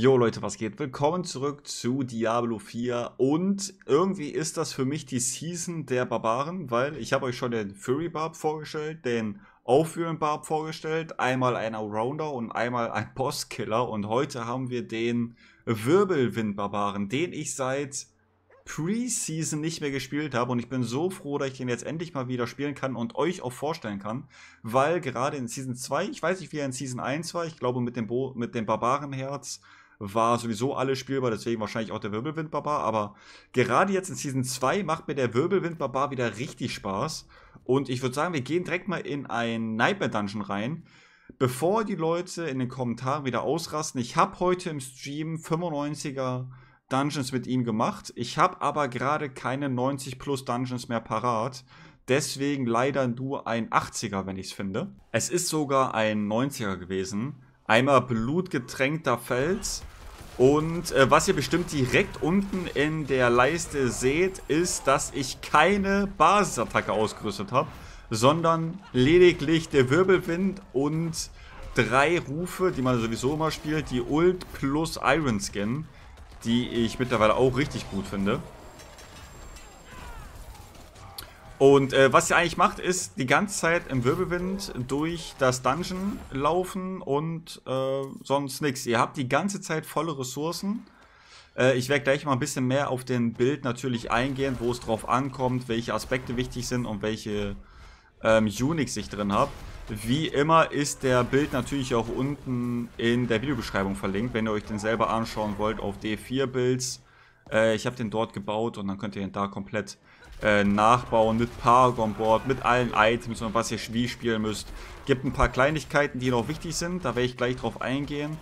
Jo Leute, was geht? Willkommen zurück zu Diablo 4 und irgendwie ist das für mich die Season der Barbaren, weil ich habe euch schon den Fury Barb vorgestellt, den Aufführen Barb vorgestellt, einmal ein Allrounder und einmal ein Bosskiller und heute haben wir den Wirbelwind Barbaren, den ich seit Preseason nicht mehr gespielt habe und ich bin so froh, dass ich den jetzt endlich mal wieder spielen kann und euch auch vorstellen kann, weil gerade in Season 2, ich weiß nicht, wie er in Season 1 war, ich glaube mit dem, Bo mit dem Barbarenherz war sowieso alles spielbar, deswegen wahrscheinlich auch der Wirbelwind Barbar. Aber gerade jetzt in Season 2 macht mir der Wirbelwind Barbar wieder richtig Spaß. Und ich würde sagen, wir gehen direkt mal in ein Nightmare Dungeon rein. Bevor die Leute in den Kommentaren wieder ausrasten, ich habe heute im Stream 95er Dungeons mit ihm gemacht. Ich habe aber gerade keine 90 plus Dungeons mehr parat. Deswegen leider nur ein 80er, wenn ich es finde. Es ist sogar ein 90er gewesen einmal blutgetränkter Fels. Und äh, was ihr bestimmt direkt unten in der Leiste seht, ist, dass ich keine Basisattacke ausgerüstet habe, sondern lediglich der Wirbelwind und drei Rufe, die man sowieso immer spielt, die Ult plus Iron Skin, die ich mittlerweile auch richtig gut finde. Und äh, was sie eigentlich macht, ist die ganze Zeit im Wirbelwind durch das Dungeon laufen und äh, sonst nichts. Ihr habt die ganze Zeit volle Ressourcen. Äh, ich werde gleich mal ein bisschen mehr auf den Bild natürlich eingehen, wo es drauf ankommt, welche Aspekte wichtig sind und welche ähm, Unix ich drin habe. Wie immer ist der Bild natürlich auch unten in der Videobeschreibung verlinkt, wenn ihr euch den selber anschauen wollt auf D4-Builds. Äh, ich habe den dort gebaut und dann könnt ihr ihn da komplett äh, nachbauen mit Paragon Board, mit allen Items und was ihr wie spielen müsst. Gibt ein paar Kleinigkeiten, die noch wichtig sind, da werde ich gleich drauf eingehen.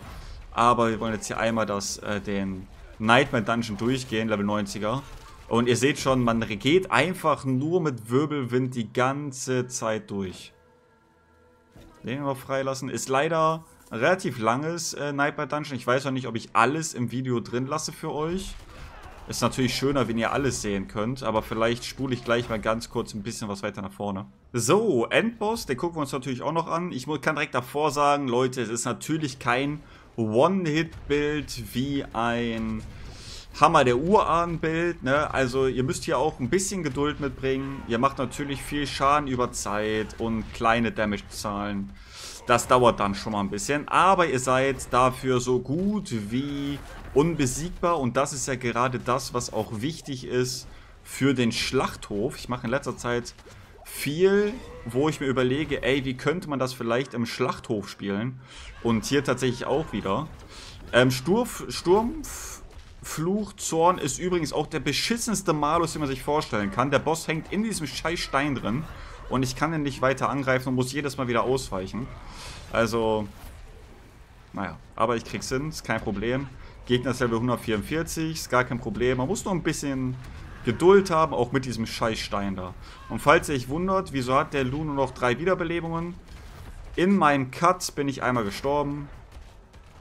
Aber wir wollen jetzt hier einmal das, äh, den Nightmare Dungeon durchgehen, Level 90er. Und ihr seht schon, man geht einfach nur mit Wirbelwind die ganze Zeit durch. Den wir freilassen. Ist leider ein relativ langes äh, Nightmare Dungeon. Ich weiß noch nicht, ob ich alles im Video drin lasse für euch. Ist natürlich schöner, wenn ihr alles sehen könnt, aber vielleicht spule ich gleich mal ganz kurz ein bisschen was weiter nach vorne. So, Endboss, den gucken wir uns natürlich auch noch an. Ich kann direkt davor sagen, Leute, es ist natürlich kein One-Hit-Bild wie ein... Hammer der Urahn-Bild, ne? Also ihr müsst hier auch ein bisschen Geduld mitbringen. Ihr macht natürlich viel Schaden über Zeit und kleine Damage-Zahlen. Das dauert dann schon mal ein bisschen. Aber ihr seid dafür so gut wie unbesiegbar und das ist ja gerade das, was auch wichtig ist für den Schlachthof. Ich mache in letzter Zeit viel, wo ich mir überlege, ey, wie könnte man das vielleicht im Schlachthof spielen? Und hier tatsächlich auch wieder. Ähm, Sturf, Sturm, Fluch, Zorn ist übrigens auch der beschissenste Malus, den man sich vorstellen kann. Der Boss hängt in diesem scheiß Stein drin und ich kann ihn nicht weiter angreifen und muss jedes Mal wieder ausweichen. Also, naja, aber ich krieg's hin, ist kein Problem. Gegner ist Level 144, ist gar kein Problem. Man muss nur ein bisschen Geduld haben, auch mit diesem Scheißstein da. Und falls ihr euch wundert, wieso hat der Lu nur noch drei Wiederbelebungen? In meinem Cut bin ich einmal gestorben.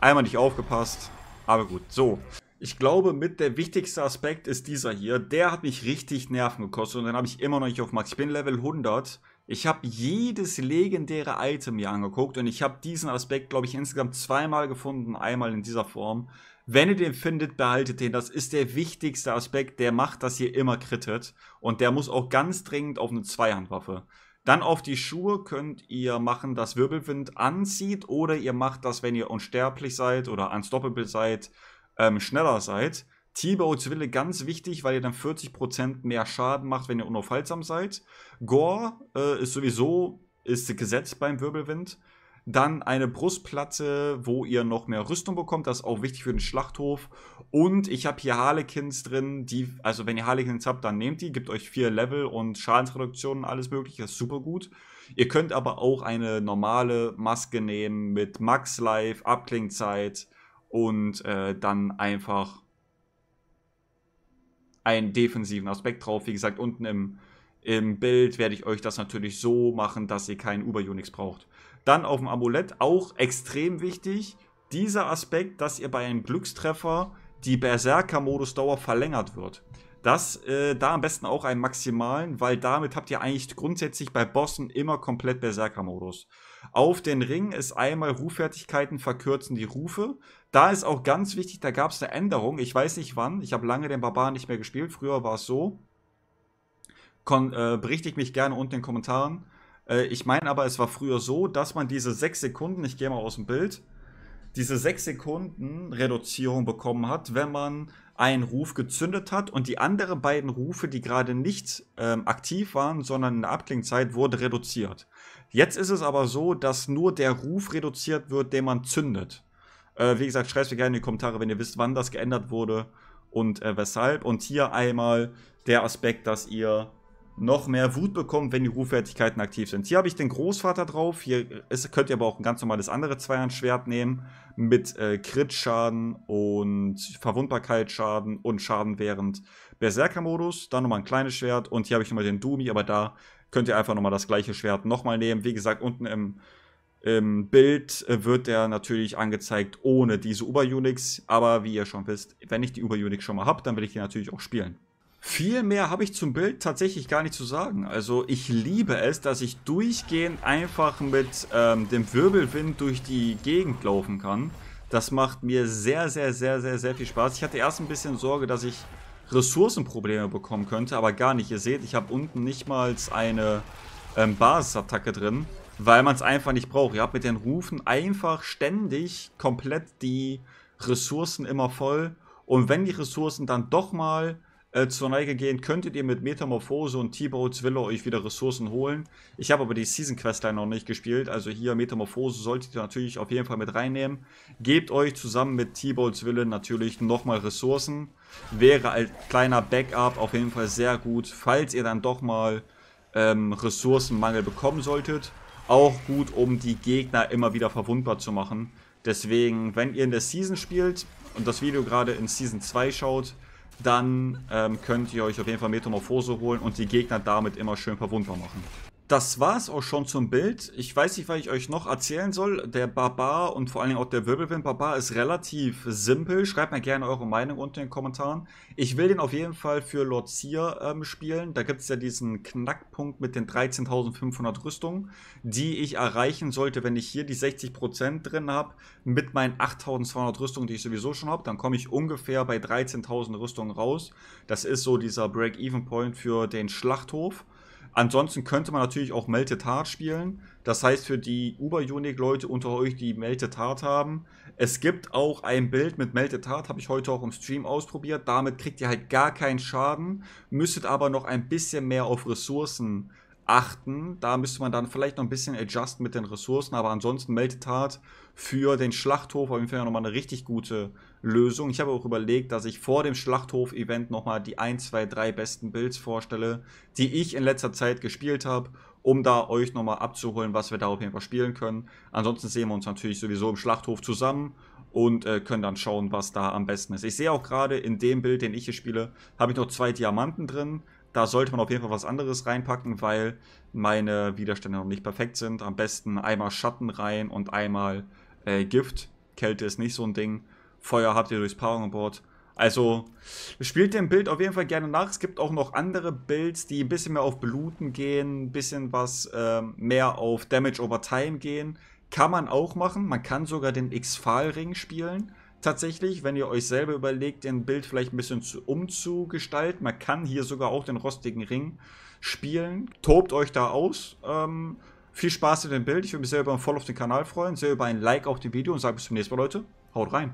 Einmal nicht aufgepasst. Aber gut, so. Ich glaube, mit der wichtigste Aspekt ist dieser hier. Der hat mich richtig Nerven gekostet und den habe ich immer noch nicht auf Max. Ich bin Level 100 ich habe jedes legendäre Item mir angeguckt und ich habe diesen Aspekt, glaube ich, insgesamt zweimal gefunden. Einmal in dieser Form. Wenn ihr den findet, behaltet den. Das ist der wichtigste Aspekt. Der macht, dass ihr immer krittet. Und der muss auch ganz dringend auf eine Zweihandwaffe. Dann auf die Schuhe könnt ihr machen, dass Wirbelwind anzieht. Oder ihr macht das, wenn ihr unsterblich seid oder unstoppable seid, ähm, schneller seid. T-Bow Wille ganz wichtig, weil ihr dann 40% mehr Schaden macht, wenn ihr unaufhaltsam seid. Gore äh, ist sowieso ist gesetzt beim Wirbelwind. Dann eine Brustplatte, wo ihr noch mehr Rüstung bekommt. Das ist auch wichtig für den Schlachthof. Und ich habe hier Harlequins drin. Die, also wenn ihr Harlequins habt, dann nehmt die. Gibt euch vier Level und Schadensreduktionen, alles mögliche. Das ist super gut. Ihr könnt aber auch eine normale Maske nehmen mit Max Life, Abklingzeit und äh, dann einfach einen defensiven Aspekt drauf. Wie gesagt, unten im, im Bild werde ich euch das natürlich so machen, dass ihr keinen Uber-Unix braucht. Dann auf dem Amulett auch extrem wichtig, dieser Aspekt, dass ihr bei einem Glückstreffer die berserker modus dauer verlängert wird. Das äh, da am besten auch einen maximalen, weil damit habt ihr eigentlich grundsätzlich bei Bossen immer komplett Berserker-Modus. Auf den Ring ist einmal Ruffertigkeiten verkürzen die Rufe. Da ist auch ganz wichtig, da gab es eine Änderung. Ich weiß nicht wann. Ich habe lange den Barbaren nicht mehr gespielt. Früher war es so. Kon äh, berichte ich mich gerne unten in den Kommentaren. Äh, ich meine aber, es war früher so, dass man diese 6 Sekunden, ich gehe mal aus dem Bild, diese 6 Sekunden Reduzierung bekommen hat, wenn man ein Ruf gezündet hat und die anderen beiden Rufe, die gerade nicht ähm, aktiv waren, sondern in der Abklingzeit, wurde reduziert. Jetzt ist es aber so, dass nur der Ruf reduziert wird, den man zündet. Äh, wie gesagt, schreibt mir gerne in die Kommentare, wenn ihr wisst, wann das geändert wurde und äh, weshalb. Und hier einmal der Aspekt, dass ihr noch mehr Wut bekommt, wenn die Ruffertigkeiten aktiv sind. Hier habe ich den Großvater drauf. Hier ist, könnt ihr aber auch ein ganz normales andere Zweihandschwert nehmen. Mit äh, Crit-Schaden und Verwundbarkeitsschaden und Schaden während Berserker-Modus. Dann nochmal ein kleines Schwert. Und hier habe ich nochmal den Dumi, aber da könnt ihr einfach nochmal das gleiche Schwert nochmal nehmen. Wie gesagt, unten im, im Bild äh, wird der natürlich angezeigt ohne diese Uber-Unix. Aber wie ihr schon wisst, wenn ich die Uber-Unix schon mal habe, dann will ich die natürlich auch spielen. Viel mehr habe ich zum Bild tatsächlich gar nicht zu sagen. Also ich liebe es, dass ich durchgehend einfach mit ähm, dem Wirbelwind durch die Gegend laufen kann. Das macht mir sehr, sehr, sehr, sehr, sehr viel Spaß. Ich hatte erst ein bisschen Sorge, dass ich Ressourcenprobleme bekommen könnte, aber gar nicht. Ihr seht, ich habe unten nicht mal eine ähm, Basisattacke drin, weil man es einfach nicht braucht. Ihr habt mit den Rufen einfach ständig komplett die Ressourcen immer voll. Und wenn die Ressourcen dann doch mal äh, zur Neige gehen, könntet ihr mit Metamorphose und t boats Zwille euch wieder Ressourcen holen. Ich habe aber die Season Questline noch nicht gespielt, also hier Metamorphose solltet ihr natürlich auf jeden Fall mit reinnehmen. Gebt euch zusammen mit t boats Zwille natürlich nochmal Ressourcen. Wäre als kleiner Backup auf jeden Fall sehr gut, falls ihr dann doch mal ähm, Ressourcenmangel bekommen solltet. Auch gut, um die Gegner immer wieder verwundbar zu machen. Deswegen, wenn ihr in der Season spielt und das Video gerade in Season 2 schaut, dann ähm, könnt ihr euch auf jeden Fall Metamorphose holen und die Gegner damit immer schön verwundbar machen das war's auch schon zum Bild. Ich weiß nicht, was ich euch noch erzählen soll. Der Barbar und vor allen Dingen auch der Wirbelwind Barbar ist relativ simpel. Schreibt mir gerne eure Meinung unter in den Kommentaren. Ich will den auf jeden Fall für Lord Seer ähm, spielen. Da gibt es ja diesen Knackpunkt mit den 13.500 Rüstungen, die ich erreichen sollte, wenn ich hier die 60% drin habe, mit meinen 8.200 Rüstungen, die ich sowieso schon habe. Dann komme ich ungefähr bei 13.000 Rüstungen raus. Das ist so dieser Break-Even-Point für den Schlachthof. Ansonsten könnte man natürlich auch Melted Heart spielen. Das heißt für die Uber-Unique-Leute unter euch, die Melted Heart haben, es gibt auch ein Bild mit Melted Heart, habe ich heute auch im Stream ausprobiert. Damit kriegt ihr halt gar keinen Schaden, müsstet aber noch ein bisschen mehr auf Ressourcen achten. Da müsste man dann vielleicht noch ein bisschen adjusten mit den Ressourcen, aber ansonsten Meltetat für den Schlachthof auf jeden Fall nochmal eine richtig gute Lösung. Ich habe auch überlegt, dass ich vor dem Schlachthof-Event nochmal die 1, 2, 3 besten Builds vorstelle, die ich in letzter Zeit gespielt habe, um da euch nochmal abzuholen, was wir da auf jeden Fall spielen können. Ansonsten sehen wir uns natürlich sowieso im Schlachthof zusammen und äh, können dann schauen, was da am besten ist. Ich sehe auch gerade in dem Bild, den ich hier spiele, habe ich noch zwei Diamanten drin. Da sollte man auf jeden Fall was anderes reinpacken, weil meine Widerstände noch nicht perfekt sind. Am besten einmal Schatten rein und einmal äh, Gift. Kälte ist nicht so ein Ding. Feuer habt ihr durchs Paarung Board. Also spielt dem Bild auf jeden Fall gerne nach. Es gibt auch noch andere Builds, die ein bisschen mehr auf Bluten gehen, ein bisschen was äh, mehr auf Damage over Time gehen. Kann man auch machen. Man kann sogar den X-Fal-Ring spielen tatsächlich, wenn ihr euch selber überlegt, den Bild vielleicht ein bisschen zu, umzugestalten. Man kann hier sogar auch den rostigen Ring spielen. Tobt euch da aus. Ähm, viel Spaß mit dem Bild. Ich würde mich sehr über ein Follow auf den Kanal freuen, sehr über ein Like auf dem Video und sage bis zum nächsten Mal, Leute. Haut rein.